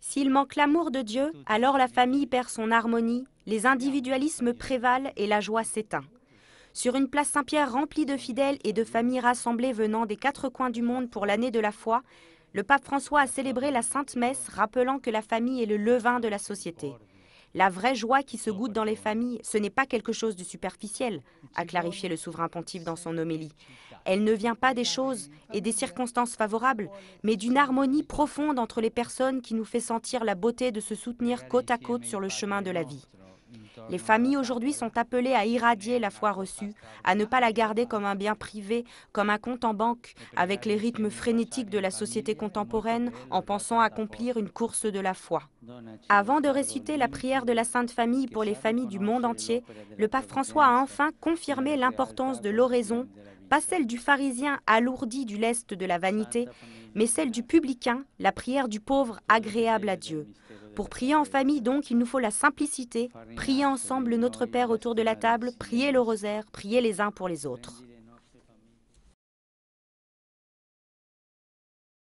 S'il manque l'amour de Dieu, alors la famille perd son harmonie, les individualismes prévalent et la joie s'éteint. Sur une place Saint-Pierre remplie de fidèles et de familles rassemblées venant des quatre coins du monde pour l'année de la foi, le pape François a célébré la Sainte Messe rappelant que la famille est le levain de la société. La vraie joie qui se goûte dans les familles, ce n'est pas quelque chose de superficiel, a clarifié le souverain pontife dans son homélie. Elle ne vient pas des choses et des circonstances favorables, mais d'une harmonie profonde entre les personnes qui nous fait sentir la beauté de se soutenir côte à côte sur le chemin de la vie. Les familles aujourd'hui sont appelées à irradier la foi reçue, à ne pas la garder comme un bien privé, comme un compte en banque, avec les rythmes frénétiques de la société contemporaine, en pensant accomplir une course de la foi. Avant de réciter la prière de la Sainte Famille pour les familles du monde entier, le pape François a enfin confirmé l'importance de l'oraison pas celle du pharisien alourdi du lest de la vanité, mais celle du publicain, la prière du pauvre agréable à Dieu. Pour prier en famille, donc, il nous faut la simplicité, prier ensemble notre Père autour de la table, prier le rosaire, prier les uns pour les autres.